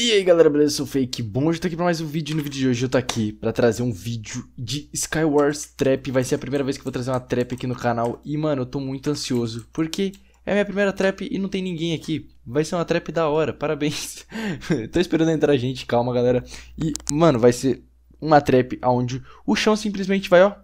E aí galera, beleza? Eu sou o Fake, bom? Hoje eu tô aqui pra mais um vídeo no vídeo de hoje eu tô aqui pra trazer um vídeo de Skywars Trap Vai ser a primeira vez que eu vou trazer uma trap aqui no canal E mano, eu tô muito ansioso porque é a minha primeira trap e não tem ninguém aqui Vai ser uma trap da hora, parabéns Tô esperando entrar gente, calma galera E mano, vai ser uma trap onde o chão simplesmente vai ó,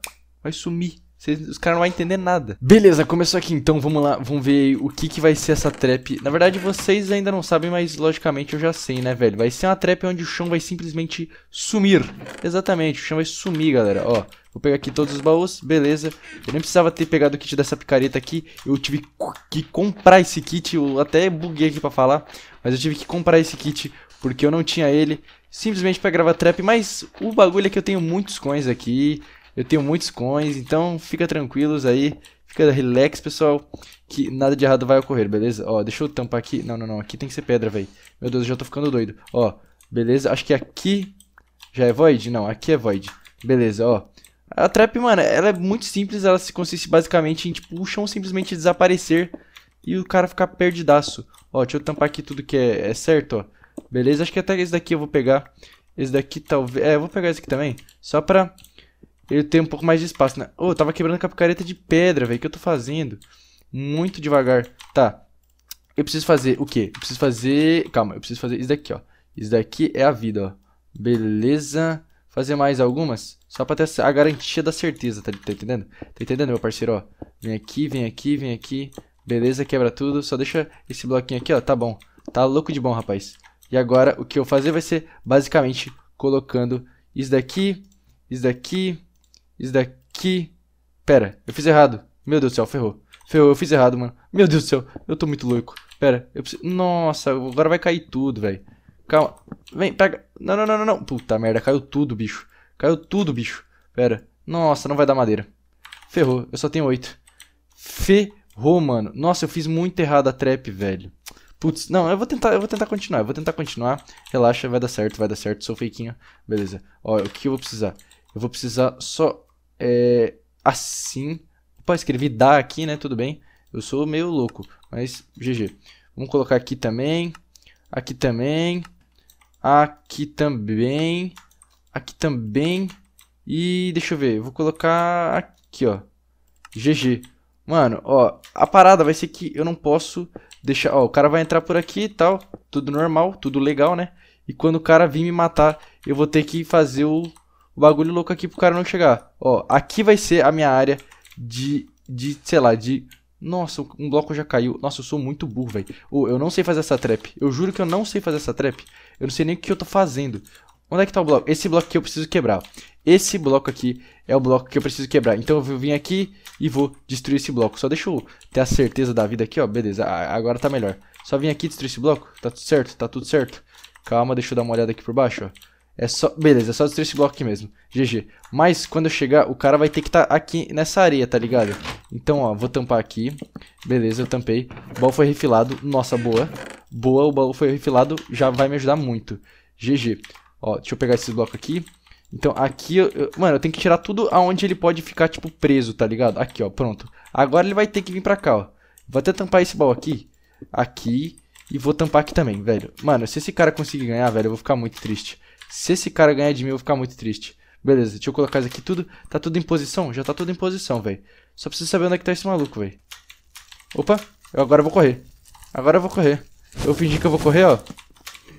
vai sumir os caras não vão entender nada. Beleza, começou aqui então, vamos lá, vamos ver o que que vai ser essa trap. Na verdade, vocês ainda não sabem, mas logicamente eu já sei, né, velho? Vai ser uma trap onde o chão vai simplesmente sumir. Exatamente, o chão vai sumir, galera, ó. Vou pegar aqui todos os baús, beleza. Eu nem precisava ter pegado o kit dessa picareta aqui. Eu tive que comprar esse kit, eu até buguei aqui pra falar. Mas eu tive que comprar esse kit porque eu não tinha ele. Simplesmente pra gravar trap, mas o bagulho é que eu tenho muitos coins aqui. Eu tenho muitos coins, então fica tranquilos aí. Fica relax, pessoal, que nada de errado vai ocorrer, beleza? Ó, deixa eu tampar aqui. Não, não, não, aqui tem que ser pedra, velho. Meu Deus, eu já tô ficando doido. Ó, beleza? Acho que aqui já é void? Não, aqui é void. Beleza, ó. A trap, mano, ela é muito simples, ela se consiste basicamente em, tipo, o chão simplesmente desaparecer e o cara ficar perdidaço. Ó, deixa eu tampar aqui tudo que é, é certo, ó. Beleza, acho que até esse daqui eu vou pegar. Esse daqui talvez... É, eu vou pegar esse aqui também, só pra ele tem um pouco mais de espaço, né? Ô, oh, tava quebrando com a picareta de pedra, velho. O que eu tô fazendo? Muito devagar. Tá. Eu preciso fazer o quê? Eu preciso fazer... Calma, eu preciso fazer isso daqui, ó. Isso daqui é a vida, ó. Beleza. Fazer mais algumas? Só pra ter a garantia da certeza, tá, tá entendendo? Tá entendendo, meu parceiro, ó? Vem aqui, vem aqui, vem aqui. Beleza, quebra tudo. Só deixa esse bloquinho aqui, ó. Tá bom. Tá louco de bom, rapaz. E agora, o que eu fazer vai ser, basicamente, colocando isso daqui, isso daqui, isso daqui... Pera, eu fiz errado. Meu Deus do céu, ferrou. Ferrou, eu fiz errado, mano. Meu Deus do céu, eu tô muito louco. Pera, eu preciso... Nossa, agora vai cair tudo, velho. Calma. Vem, pega. Não, não, não, não, não. Puta merda, caiu tudo, bicho. Caiu tudo, bicho. Pera. Nossa, não vai dar madeira. Ferrou, eu só tenho oito. Ferrou, mano. Nossa, eu fiz muito errado a trap, velho. Putz, não, eu vou tentar, eu vou tentar continuar, eu vou tentar continuar. Relaxa, vai dar certo, vai dar certo, sou faquinha. Beleza. Ó, o que eu vou precisar? Eu vou precisar só é, assim. Pô, escrevi dá aqui, né? Tudo bem. Eu sou meio louco, mas GG. Vamos colocar aqui também. Aqui também. Aqui também. Aqui também. E deixa eu ver, vou colocar aqui, ó. GG. Mano, ó, a parada vai ser que eu não posso deixar... Ó, o cara vai entrar por aqui e tal, tudo normal, tudo legal, né? E quando o cara vir me matar, eu vou ter que fazer o o bagulho louco aqui pro cara não chegar. Ó, aqui vai ser a minha área de, de sei lá, de... Nossa, um bloco já caiu. Nossa, eu sou muito burro, velho. Oh, eu não sei fazer essa trap. Eu juro que eu não sei fazer essa trap. Eu não sei nem o que eu tô fazendo. Onde é que tá o bloco? Esse bloco aqui eu preciso quebrar. Esse bloco aqui é o bloco que eu preciso quebrar. Então eu vou vir aqui e vou destruir esse bloco. Só deixa eu ter a certeza da vida aqui, ó. Beleza, agora tá melhor. Só vim aqui destruir esse bloco. Tá tudo certo, tá tudo certo. Calma, deixa eu dar uma olhada aqui por baixo, ó. É só. Beleza, é só destruir esse bloco aqui mesmo. GG. Mas quando eu chegar, o cara vai ter que estar tá aqui nessa areia, tá ligado? Então, ó, vou tampar aqui. Beleza, eu tampei. O baú foi refilado. Nossa, boa. Boa, o baú foi refilado. Já vai me ajudar muito. GG. Ó, deixa eu pegar esse bloco aqui. Então, aqui, eu, eu, mano, eu tenho que tirar tudo aonde ele pode ficar, tipo, preso, tá ligado? Aqui, ó, pronto. Agora ele vai ter que vir pra cá, ó. Vou até tampar esse baú aqui. Aqui. E vou tampar aqui também, velho. Mano, se esse cara conseguir ganhar, velho, eu vou ficar muito triste. Se esse cara ganhar de mim, eu vou ficar muito triste. Beleza, deixa eu colocar isso aqui tudo. Tá tudo em posição? Já tá tudo em posição, velho. Só preciso saber onde é que tá esse maluco, velho. Opa, eu agora vou correr. Agora eu vou correr. Eu vou fingir que eu vou correr, ó.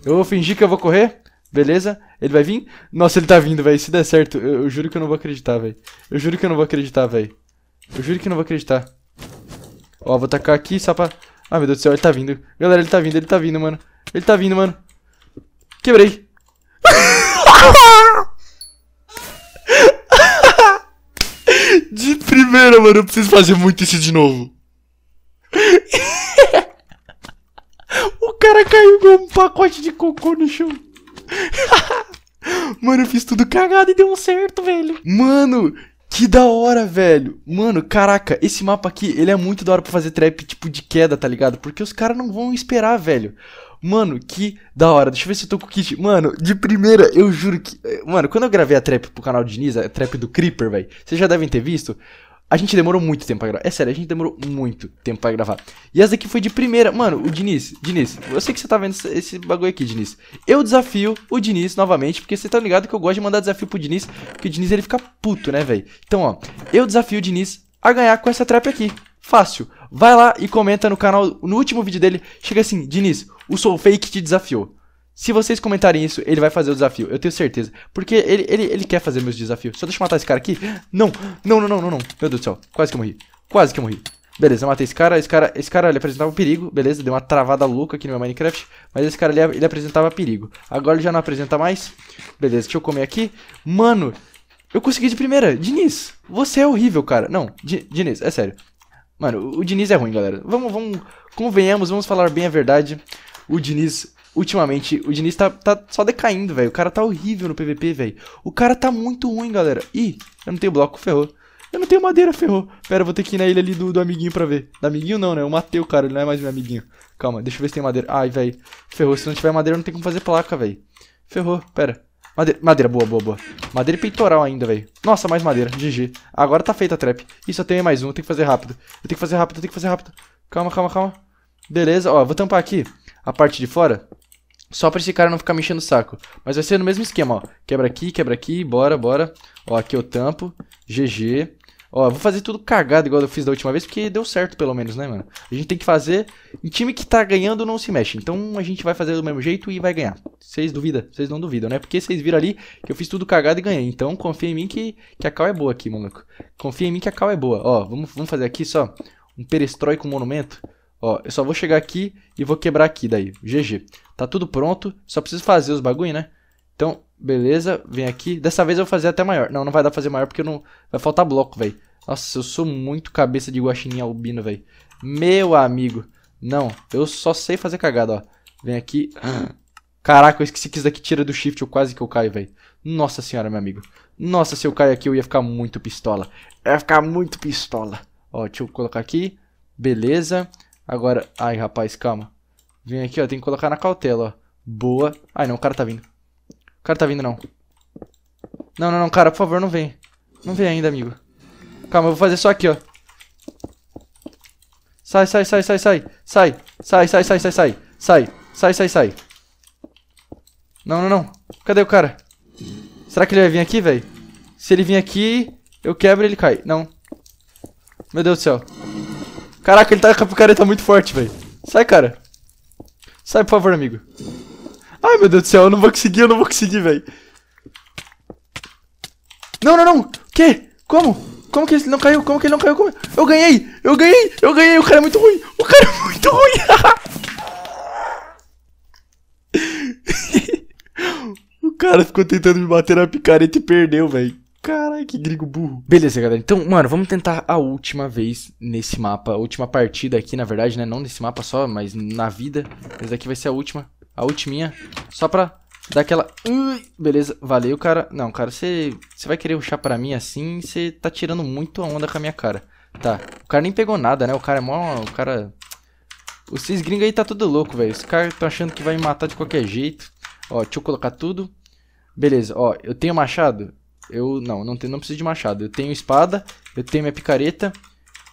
Eu vou fingir que eu vou correr. Beleza? Ele vai vir? Nossa, ele tá vindo, velho. Se der certo, eu, eu, juro que eu não vou acreditar, velho. Eu juro que eu não vou acreditar, velho. Eu juro que eu não vou acreditar. Ó, vou tacar aqui só pra... Ah, meu Deus do céu, ele tá vindo. Galera, ele tá vindo, ele tá vindo, mano. Ele tá vindo, mano. Quebrei. De primeira, mano, eu preciso fazer muito isso de novo. o cara caiu com um pacote de cocô no chão. mano, eu fiz tudo cagado e deu um certo, velho. Mano, que da hora, velho. Mano, caraca, esse mapa aqui, ele é muito da hora pra fazer trap tipo de queda, tá ligado? Porque os caras não vão esperar, velho. Mano, que da hora. Deixa eu ver se eu tô com o kit. Mano, de primeira, eu juro que. Eh, mano, quando eu gravei a trap pro canal de Denise, a trap do Creeper, velho, vocês já devem ter visto. A gente demorou muito tempo pra gravar. É sério, a gente demorou muito tempo pra gravar. E essa daqui foi de primeira. Mano, o Diniz, Diniz, eu sei que você tá vendo esse bagulho aqui, Diniz. Eu desafio o Diniz novamente, porque você tá ligado que eu gosto de mandar desafio pro Diniz, porque o Diniz ele fica puto, né, velho? Então, ó, eu desafio o Diniz a ganhar com essa trap aqui. Fácil. Vai lá e comenta no canal, no último vídeo dele, chega assim, Diniz, o Soul Fake te desafiou. Se vocês comentarem isso, ele vai fazer o desafio, eu tenho certeza. Porque ele, ele, ele quer fazer meus desafios. Só deixa eu matar esse cara aqui. Não, não, não, não, não, não. Meu Deus do céu, quase que eu morri. Quase que eu morri. Beleza, eu matei esse cara, esse cara, esse cara ele apresentava um perigo, beleza, deu uma travada louca aqui no meu Minecraft, mas esse cara ele, ele apresentava perigo. Agora ele já não apresenta mais, beleza, deixa eu comer aqui. Mano, eu consegui de primeira, Diniz, você é horrível, cara. Não, Diniz, é sério, Mano, o Diniz é ruim, galera. Vamos, vamos, convenhamos, vamos falar bem a verdade. O Diniz, ultimamente, o Diniz tá, tá só decaindo, velho. O cara tá horrível no PVP, velho. O cara tá muito ruim, galera. Ih, eu não tenho bloco, ferrou. Eu não tenho madeira, ferrou. Pera, vou ter que ir na ilha ali do, do amiguinho pra ver. Da amiguinho não, né? Eu matei o cara, ele não é mais meu amiguinho. Calma, deixa eu ver se tem madeira. Ai, velho. Ferrou, se não tiver madeira não tem como fazer placa, velho. Ferrou, pera. Madeira, madeira, boa, boa, boa. Madeira e peitoral ainda, velho. Nossa, mais madeira, GG. Agora tá feita a trap. Isso eu tenho mais um, eu tenho que fazer rápido. Eu tenho que fazer rápido, eu tenho que fazer rápido. Calma, calma, calma. Beleza, ó, vou tampar aqui a parte de fora. Só pra esse cara não ficar me enchendo o saco. Mas vai ser no mesmo esquema, ó. Quebra aqui, quebra aqui, bora, bora. Ó, aqui eu tampo. GG. Ó, vou fazer tudo cagado igual eu fiz da última vez, porque deu certo pelo menos, né, mano? A gente tem que fazer. E time que tá ganhando não se mexe. Então a gente vai fazer do mesmo jeito e vai ganhar. Vocês duvidam? Vocês não duvidam, né? Porque vocês viram ali que eu fiz tudo cagado e ganhei. Então confia em mim que, que a cal é boa aqui, maluco. Confia em mim que a cal é boa. Ó, vamos, vamos fazer aqui só um perestroico monumento. Ó, eu só vou chegar aqui e vou quebrar aqui daí. GG. Tá tudo pronto. Só preciso fazer os bagulho, né? Então, Beleza, vem aqui. Dessa vez eu vou fazer até maior. Não, não vai dar pra fazer maior porque não vai faltar bloco, velho. Nossa, eu sou muito cabeça de guaxininha albino, velho. Meu amigo. Não, eu só sei fazer cagada, ó. Vem aqui. Caraca, eu esqueci que isso daqui tira do shift. Eu quase que eu caio, velho. Nossa senhora, meu amigo. Nossa, se eu caio aqui eu ia ficar muito pistola. Eu ia ficar muito pistola. Ó, deixa eu colocar aqui. Beleza. Agora... Ai, rapaz, calma. Vem aqui, ó. Tem que colocar na cautela, ó. Boa. Ai, não, o cara tá vindo cara tá vindo, não. Não, não, não, cara, por favor, não vem. Não vem ainda, amigo. Calma, eu vou fazer só aqui, ó. Sai, sai, sai, sai, sai. Sai, sai, sai, sai, sai, sai. Sai, sai, sai, sai. Não, não, não. Cadê o cara? Será que ele vai vir aqui, velho? Se ele vir aqui, eu quebro e ele cai. Não. Meu Deus do céu. Caraca, ele tá com a picareta muito forte, velho. Sai, cara. Sai, por favor, amigo. Ai, meu Deus do céu, eu não vou conseguir, eu não vou conseguir, velho. Não, não, não. Que? Como? Como que ele não caiu? Como que ele não caiu? Como... Eu ganhei! Eu ganhei! Eu ganhei! O cara é muito ruim! O cara é muito ruim! o cara ficou tentando me bater na picareta e perdeu, velho. Caralho, que gringo burro. Beleza, galera. Então, mano, vamos tentar a última vez nesse mapa. A última partida aqui, na verdade, né? Não nesse mapa só, mas na vida. Essa daqui vai ser a última. A ultiminha. Só pra dar aquela... beleza, valeu, cara. Não, cara, você vai querer ruxar pra mim assim, você tá tirando muito a onda com a minha cara. Tá, o cara nem pegou nada, né? O cara é mó... O cara... Os gringos aí tá tudo louco, velho. Os caras tá achando que vai me matar de qualquer jeito. Ó, deixa eu colocar tudo. Beleza, ó, eu tenho machado. Eu, não, não, tenho, não preciso de machado. Eu tenho espada, eu tenho minha picareta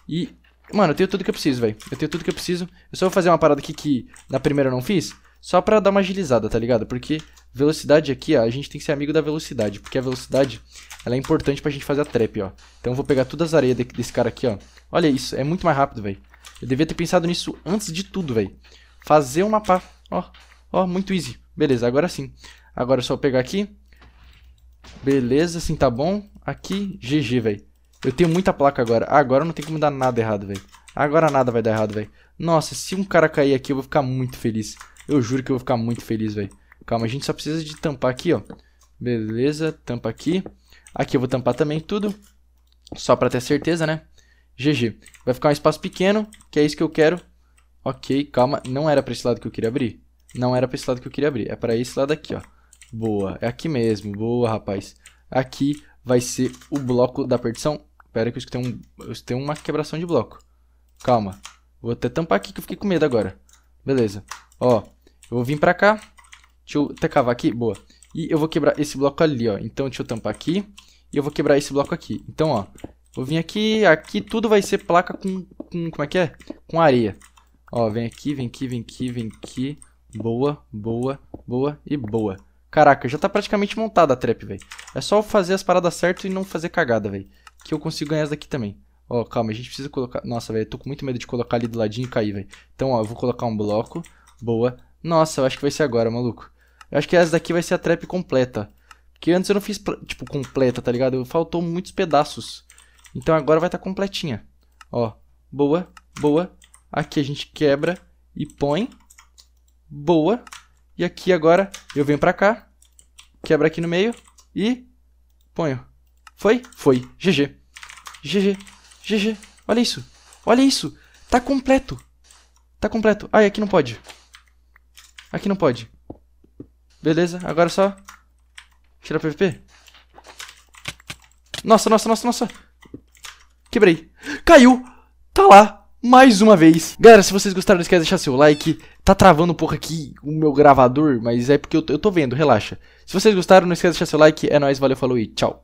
e... Mano, eu tenho tudo que eu preciso, velho. Eu tenho tudo que eu preciso. Eu só vou fazer uma parada aqui que na primeira eu não fiz. Só pra dar uma agilizada, tá ligado? Porque velocidade aqui, ó, a gente tem que ser amigo da velocidade. Porque a velocidade, ela é importante pra gente fazer a trap, ó. Então eu vou pegar todas as areias de, desse cara aqui, ó. Olha isso, é muito mais rápido, velho. Eu devia ter pensado nisso antes de tudo, velho. Fazer uma pá. Ó, ó, muito easy. Beleza, agora sim. Agora é só pegar aqui. Beleza, Sim, tá bom. Aqui, GG, velho. Eu tenho muita placa agora. Agora não tem como dar nada errado, velho. Agora nada vai dar errado, velho. Nossa, se um cara cair aqui, eu vou ficar muito feliz. Eu juro que eu vou ficar muito feliz, velho. Calma, a gente só precisa de tampar aqui, ó. Beleza, tampa aqui. Aqui eu vou tampar também tudo. Só pra ter certeza, né? GG. Vai ficar um espaço pequeno, que é isso que eu quero. Ok, calma. Não era pra esse lado que eu queria abrir. Não era pra esse lado que eu queria abrir. É pra esse lado aqui, ó. Boa. É aqui mesmo. Boa, rapaz. Aqui vai ser o bloco da perdição. Pera que eu escutei, um, eu escutei uma quebração de bloco. Calma. Vou até tampar aqui que eu fiquei com medo agora. Beleza. Ó, eu vou vir pra cá. Deixa eu até cavar aqui. Boa. E eu vou quebrar esse bloco ali, ó. Então, deixa eu tampar aqui. E eu vou quebrar esse bloco aqui. Então, ó. Vou vir aqui. Aqui tudo vai ser placa com... com como é que é? Com areia. Ó, vem aqui, vem aqui, vem aqui, vem aqui. Boa, boa, boa e boa. Caraca, já tá praticamente montada a trap, velho. É só fazer as paradas certas e não fazer cagada, velho. Que eu consigo ganhar essa daqui também. Ó, calma, a gente precisa colocar... Nossa, velho, eu tô com muito medo de colocar ali do ladinho e cair, velho. Então, ó, eu vou colocar um bloco. Boa, nossa, eu acho que vai ser agora, maluco. Eu acho que essa daqui vai ser a trap completa. Porque antes eu não fiz, tipo, completa, tá ligado? faltou muitos pedaços. Então agora vai estar tá completinha. Ó, boa, boa. Aqui a gente quebra e põe. Boa. E aqui agora eu venho pra cá. Quebra aqui no meio e ponho. Foi? Foi. GG. GG. GG. Olha isso. Olha isso. Tá completo. Tá completo. Ai, aqui não pode. Aqui não pode. Beleza, agora só... Tirar PVP. Nossa, nossa, nossa, nossa. Quebrei. Caiu. Tá lá. Mais uma vez. Galera, se vocês gostaram, não esquece de deixar seu like. Tá travando um pouco aqui o meu gravador, mas é porque eu tô, eu tô vendo, relaxa. Se vocês gostaram, não esquece de deixar seu like. É nóis, valeu, falou e tchau.